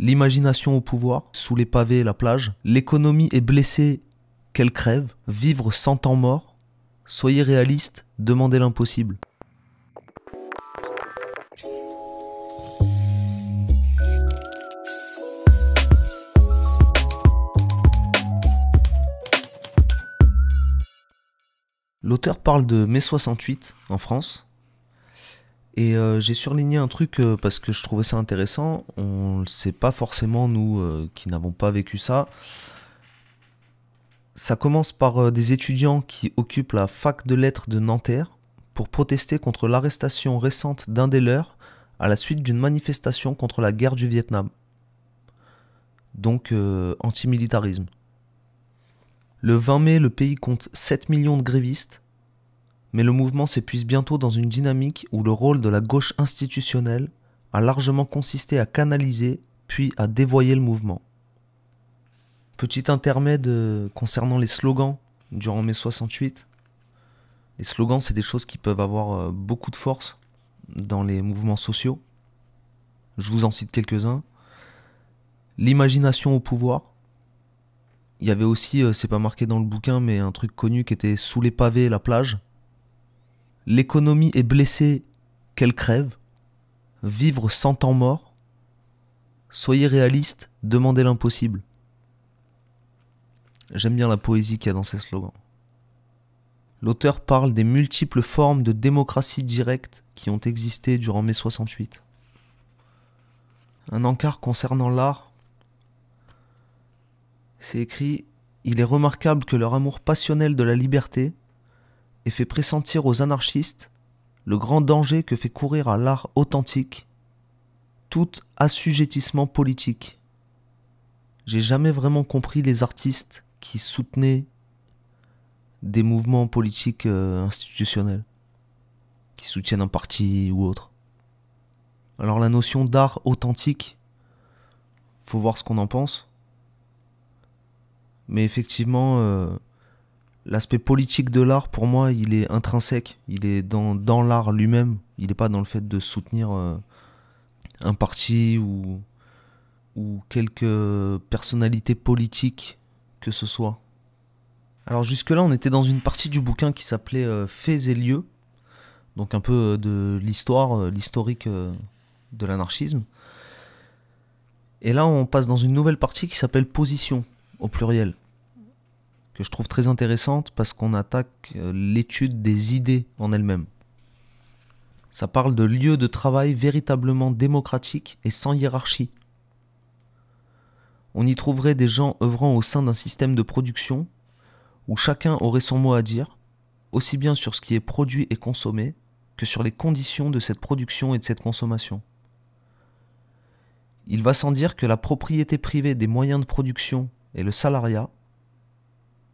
L'imagination au pouvoir, sous les pavés et la plage. L'économie est blessée, qu'elle crève. Vivre sans temps mort. Soyez réaliste, demandez l'impossible. L'auteur parle de mai 68 en France, et euh, j'ai surligné un truc euh, parce que je trouvais ça intéressant. On ne sait pas forcément, nous euh, qui n'avons pas vécu ça. Ça commence par des étudiants qui occupent la fac de lettres de Nanterre pour protester contre l'arrestation récente d'un des leurs à la suite d'une manifestation contre la guerre du Vietnam. Donc antimilitarisme. Le 20 mai, le pays compte 7 millions de grévistes mais le mouvement s'épuise bientôt dans une dynamique où le rôle de la gauche institutionnelle a largement consisté à canaliser puis à dévoyer le mouvement. Petit intermède euh, concernant les slogans durant mai 68. Les slogans, c'est des choses qui peuvent avoir euh, beaucoup de force dans les mouvements sociaux. Je vous en cite quelques-uns. L'imagination au pouvoir. Il y avait aussi, euh, c'est pas marqué dans le bouquin, mais un truc connu qui était sous les pavés la plage l'économie est blessée, qu'elle crève, vivre sans temps mort, soyez réaliste, demandez l'impossible. J'aime bien la poésie qu'il y a dans ces slogans. L'auteur parle des multiples formes de démocratie directe qui ont existé durant mai 68. Un encart concernant l'art. C'est écrit Il est remarquable que leur amour passionnel de la liberté, fait pressentir aux anarchistes le grand danger que fait courir à l'art authentique tout assujettissement politique. J'ai jamais vraiment compris les artistes qui soutenaient des mouvements politiques euh, institutionnels, qui soutiennent un parti ou autre. Alors la notion d'art authentique, faut voir ce qu'on en pense. Mais effectivement, euh, L'aspect politique de l'art, pour moi, il est intrinsèque. Il est dans, l'art lui-même. Il n'est pas dans le fait de soutenir euh, un parti ou, ou quelque personnalité politique que ce soit. Alors jusque-là, on était dans une partie du bouquin qui s'appelait euh, Faits et lieux, donc un peu euh, de l'histoire, l'historique de l'anarchisme. Et là, on passe dans une nouvelle partie qui s'appelle Position, au pluriel que je trouve très intéressante parce qu'on attaque euh, l'étude des idées en elles-mêmes. Ça parle de lieux de travail véritablement démocratiques et sans hiérarchie. On y trouverait des gens œuvrant au sein d'un système de production où chacun aurait son mot à dire, aussi bien sur ce qui est produit et consommé que sur les conditions de cette production et de cette consommation. Il va sans dire que la propriété privée des moyens de production et le salariat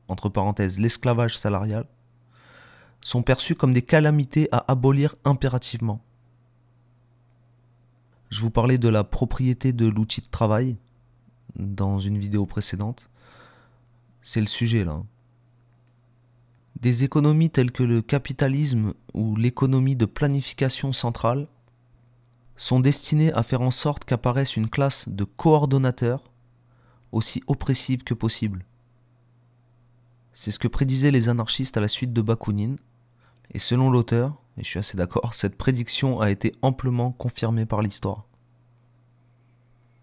entre parenthèses l'esclavage salarial, sont perçus comme des calamités à abolir impérativement. Je vous parlais de la propriété de l'outil de travail dans une vidéo précédente. C'est le sujet là. Des économies telles que le capitalisme ou l'économie de planification centrale sont destinées à faire en sorte qu'apparaisse une classe de coordonnateurs aussi oppressive que possible. C'est ce que prédisaient les anarchistes à la suite de Bakounine, et selon l'auteur, et je suis assez d'accord, cette prédiction a été amplement confirmée par l'histoire.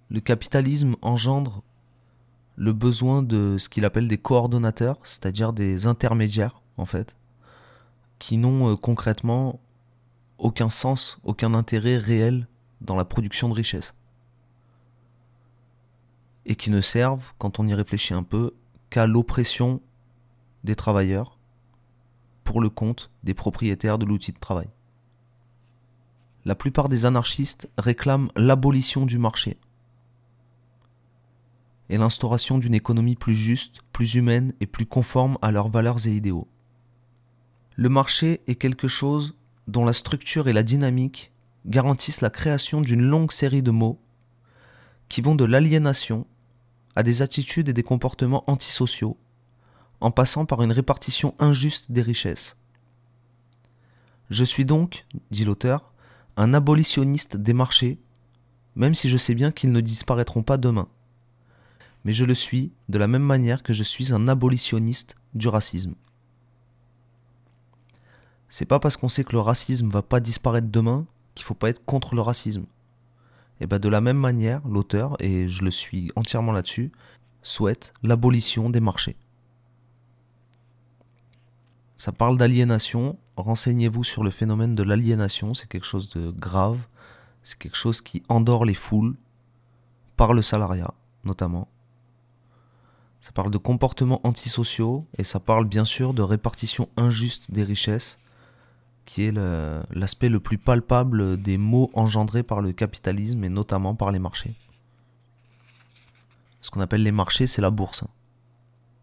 Le capitalisme engendre le besoin de ce qu'il appelle des coordonnateurs, c'est-à-dire des intermédiaires, en fait, qui n'ont euh, concrètement aucun sens, aucun intérêt réel dans la production de richesses. Et qui ne servent, quand on y réfléchit un peu, qu'à l'oppression des travailleurs pour le compte des propriétaires de l'outil de travail. La plupart des anarchistes réclament l'abolition du marché et l'instauration d'une économie plus juste, plus humaine et plus conforme à leurs valeurs et idéaux. Le marché est quelque chose dont la structure et la dynamique garantissent la création d'une longue série de mots qui vont de l'aliénation à des attitudes et des comportements antisociaux en passant par une répartition injuste des richesses. Je suis donc, dit l'auteur, un abolitionniste des marchés, même si je sais bien qu'ils ne disparaîtront pas demain. Mais je le suis de la même manière que je suis un abolitionniste du racisme. C'est pas parce qu'on sait que le racisme va pas disparaître demain qu'il faut pas être contre le racisme. Et eh bien de la même manière, l'auteur, et je le suis entièrement là-dessus, souhaite l'abolition des marchés. Ça parle d'aliénation. Renseignez-vous sur le phénomène de l'aliénation. C'est quelque chose de grave. C'est quelque chose qui endort les foules par le salariat, notamment. Ça parle de comportements antisociaux et ça parle bien sûr de répartition injuste des richesses, qui est l'aspect le, plus palpable des maux engendrés par le capitalisme et notamment par les marchés. Ce qu'on appelle les marchés, c'est la bourse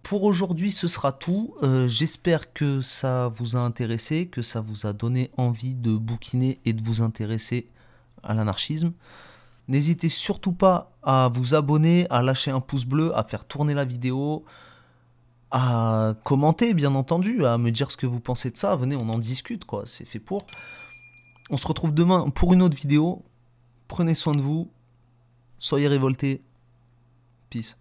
pour aujourd'hui, ce sera tout. Euh, j'espère que ça vous a intéressé, que ça vous a donné envie de bouquiner et de vous intéresser à l'anarchisme. N'hésitez surtout pas à vous abonner, à lâcher un pouce bleu, à faire tourner la vidéo, à commenter bien entendu, à me dire ce que vous pensez de ça. Venez, on en discute quoi, c'est fait pour. On se retrouve demain pour une autre vidéo. Prenez soin de vous. Soyez révoltés. Peace.